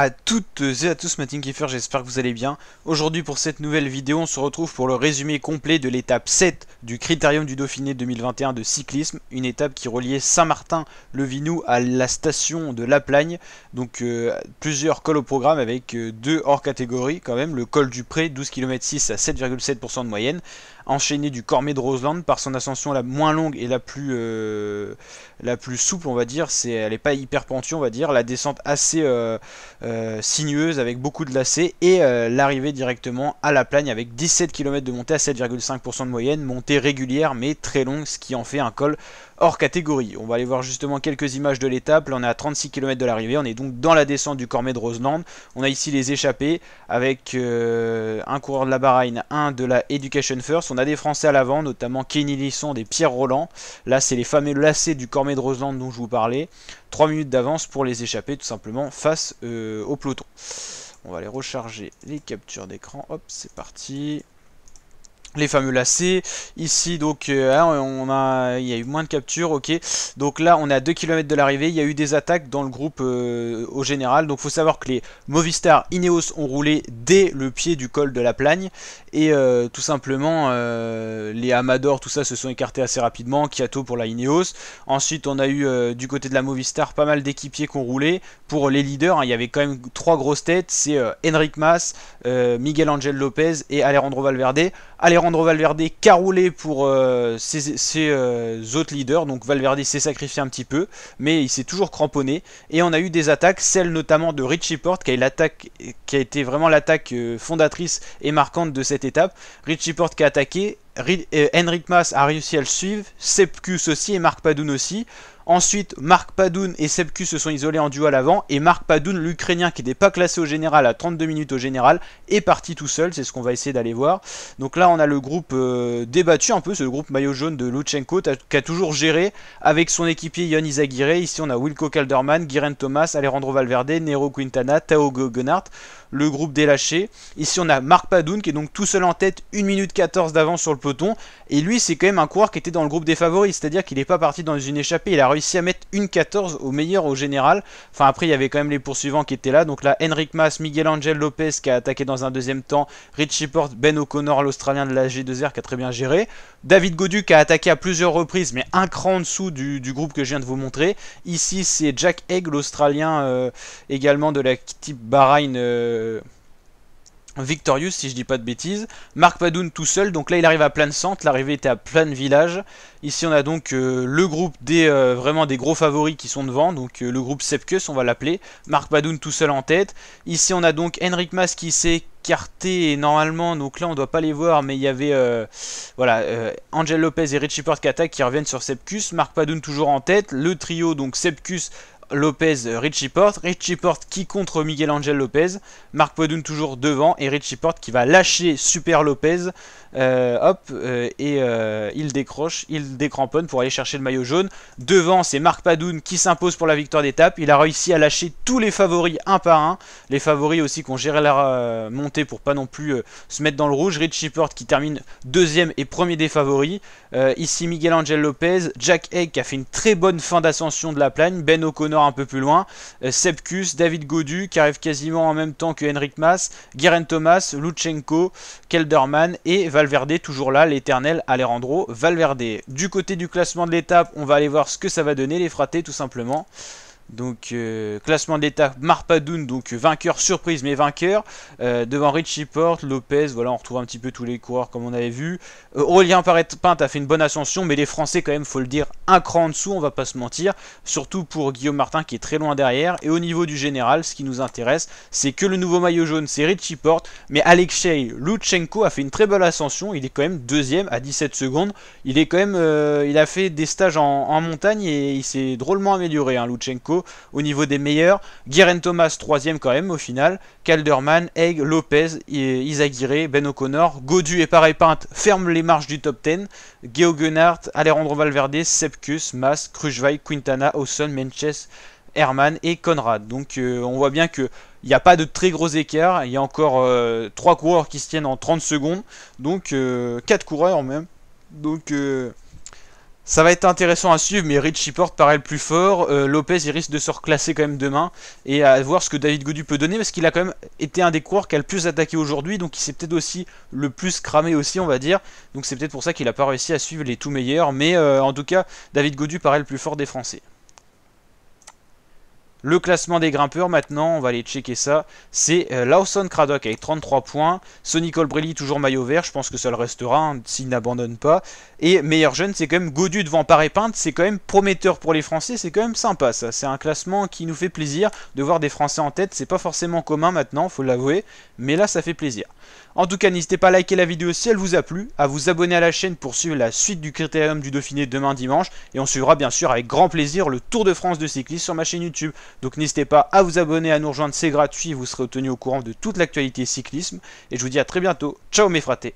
à toutes et à tous, Matin Kiefer, j'espère que vous allez bien. Aujourd'hui pour cette nouvelle vidéo, on se retrouve pour le résumé complet de l'étape 7 du Critérium du Dauphiné 2021 de cyclisme, une étape qui reliait Saint-Martin-le-Vinou à la station de La Plagne, donc euh, plusieurs cols au programme avec euh, deux hors catégorie quand même, le col du Pré, 12 km 6 à 7,7% de moyenne, enchaîné du Cormet de Roseland par son ascension la moins longue et la plus, euh, la plus souple on va dire, c'est elle est pas hyper pentue on va dire, la descente assez... Euh, sinueuse avec beaucoup de lacets et euh, l'arrivée directement à la plagne avec 17 km de montée à 7,5% de moyenne, montée régulière mais très longue, ce qui en fait un col hors catégorie. On va aller voir justement quelques images de l'étape, là on est à 36 km de l'arrivée, on est donc dans la descente du Cormet de Roseland, on a ici les échappés avec euh, un coureur de la Bahreïn, un de la Education First, on a des Français à l'avant, notamment Kenny Lisson et Pierre Roland, là c'est les fameux lacets du Cormet de Roseland dont je vous parlais, 3 minutes d'avance pour les échapper tout simplement face euh, au peloton. On va aller recharger les captures d'écran. Hop, c'est parti les fameux lacets. Ici, donc, euh, hein, on a, il y a eu moins de captures, ok. Donc là, on est à 2 km de l'arrivée. Il y a eu des attaques dans le groupe euh, au général. Donc, faut savoir que les Movistar Ineos ont roulé dès le pied du col de la Plagne. Et euh, tout simplement, les Amador, tout ça, se sont écartés assez rapidement. Kiato pour la Ineos. Ensuite, on a eu du côté de la Movistar pas mal d'équipiers qui ont roulé. Pour les leaders, hein, il y avait quand même trois grosses têtes. C'est Henrik Mas, Miguel Angel Lopez et Alejandro Valverde. Alejandro rendre Valverde caroulé pour euh, ses, euh, autres leaders. Donc Valverde s'est sacrifié un petit peu, mais il s'est toujours cramponné. Et on a eu des attaques, celle notamment de Richie Porte, qui a, l'attaque, qui a été vraiment l'attaque euh, fondatrice et marquante de cette étape. Richie Porte qui a attaqué, Henrik Mas a réussi à le suivre, Sepkus aussi et Marc Padoun aussi. Ensuite, Marc Padoun et Q se sont isolés en duo à l'avant. Et Marc Padoun, l'Ukrainien qui n'est pas classé au général à 32 minutes au général, est parti tout seul. C'est ce qu'on va essayer d'aller voir. Donc là, on a le groupe euh, débattu un peu, c'est le groupe maillot jaune de Luchenko qui a toujours géré avec son équipier Yon Izaguirre. Ici, on a Wilco Calderman, Guiren Thomas, Alejandro Valverde, Nero Quintana, Tao Guggenhardt le groupe lâchés Ici, on a Marc Padoun qui est donc tout seul en tête, 1 minute 14 d'avance sur le peloton. Et lui, c'est quand même un coureur qui était dans le groupe des favoris, c'est-à-dire qu'il n'est pas parti dans une échappée. Il a réussi à mettre une 14 au meilleur au général. Enfin, après, il y avait quand même les poursuivants qui étaient là. Donc là, Henrik Mas, Miguel Angel Lopez qui a attaqué dans un deuxième temps, Richie Porte, Ben O'Connor, l'Australien de la G2R qui a très bien géré. David qui a attaqué à plusieurs reprises, mais un cran en dessous du, groupe que je viens de vous montrer. Ici, c'est Jack Egg, l'Australien euh, également de la type Bahreïn. Euh, euh, Victorious, si je dis pas de bêtises. Marc Padoun tout seul, donc là il arrive à plein de centre, l'arrivée était à plein village. Ici on a donc euh, le groupe des euh, vraiment des gros favoris qui sont devant, donc le groupe Sepkus on va l'appeler. Marc Padoun tout seul en tête. Ici on a donc Henrik Mas qui s'est écarté normalement, donc là on doit pas les voir, mais il y avait voilà Angel Lopez et Richie Portcata qui reviennent sur Sepkus. Marc Padoun toujours en tête, le trio donc Sepkus, Lopez, Richie Porte. Richie Porte qui contre Miguel Angel Lopez. Marc Padoun toujours devant et Richie Porte qui va lâcher Super Lopez. Euh, hop, euh, et euh, il décroche, il décramponne pour aller chercher le maillot jaune. Devant, c'est Marc Padoun qui s'impose pour la victoire d'étape. Il a réussi à lâcher tous les favoris un par un. Les favoris aussi qui ont géré la montée pour pas non plus se mettre dans le rouge. Richie Porte qui termine deuxième et premier des favoris. ici, Miguel Angel Lopez, Jack Egg qui a fait une très bonne fin d'ascension de la plagne. Ben O'Connor un peu plus loin. Euh, Sepkus, David Godu, qui arrive quasiment en même temps que Henrik Mas, Guerin Thomas, Luchenko, Kelderman et Valverde, toujours là, l'éternel Alejandro Valverde. Du côté du classement de l'étape, on va aller voir ce que ça va donner, les fratés, tout simplement. Donc euh, classement de l'étape, Marpadoun, donc vainqueur surprise mais vainqueur. Euh, devant Richie Porte, Lopez, voilà on retrouve un petit peu tous les coureurs comme on avait vu. Aurélien peint a fait une bonne ascension mais les Français quand même faut le dire un cran en dessous, on va pas se mentir, surtout pour Guillaume Martin qui est très loin derrière. Et au niveau du général, ce qui nous intéresse, c'est que le nouveau maillot jaune, c'est Richie Porte, mais Alexei Lutsenko a fait une très belle ascension, il est quand même deuxième à 17 secondes, il est quand même, euh, il a fait des stages en, montagne et il s'est drôlement amélioré, hein, Lutsenko, au niveau des meilleurs. Guérin Thomas, troisième quand même au final, Calderman, Egg, Lopez, Isaguirre, Ben O'Connor, Godu et pareil, peinte ferment les marches du top 10, Geo Gunnart, Alejandro Valverde, Sept mass Mas, Quintana, Hawson, Menches, Herman et Conrad. Donc euh, on voit bien il n'y a pas de très gros écart. Il y a encore 3 euh, coureurs qui se tiennent en 30 secondes. Donc 4 euh, coureurs même. Donc ça va être intéressant à suivre, mais Richie Porte paraît le plus fort. Euh, Lopez, il risque de se reclasser quand même demain et à voir ce que David Godu peut donner parce qu'il a quand même été un des coureurs qui a le plus attaqué aujourd'hui, donc il s'est peut-être aussi le plus cramé aussi, on va dire. Donc c'est peut-être pour ça qu'il n'a pas réussi à suivre les tout meilleurs, mais euh, en tout cas, David Godu paraît le plus fort des Français. Le classement des grimpeurs maintenant, on va aller checker ça. C'est euh, Lawson Craddock avec 33 points. Sonny Colbrelli toujours maillot vert, je pense que ça le restera hein, s'il n'abandonne pas. Et meilleur jeune, c'est quand même Godu devant Paré-Peinte, c'est quand même prometteur pour les Français, c'est quand même sympa ça. C'est un classement qui nous fait plaisir de voir des Français en tête, c'est pas forcément commun maintenant, faut l'avouer, mais là ça fait plaisir. En tout cas, n'hésitez pas à liker la vidéo si elle vous a plu, à vous abonner à la chaîne pour suivre la suite du Critérium du Dauphiné demain dimanche, et on suivra bien sûr avec grand plaisir le Tour de France de cyclistes sur ma chaîne YouTube. Donc n'hésitez pas à vous abonner, à nous rejoindre, c'est gratuit, vous serez tenu au courant de toute l'actualité cyclisme. Et je vous dis à très bientôt. Ciao mes fratés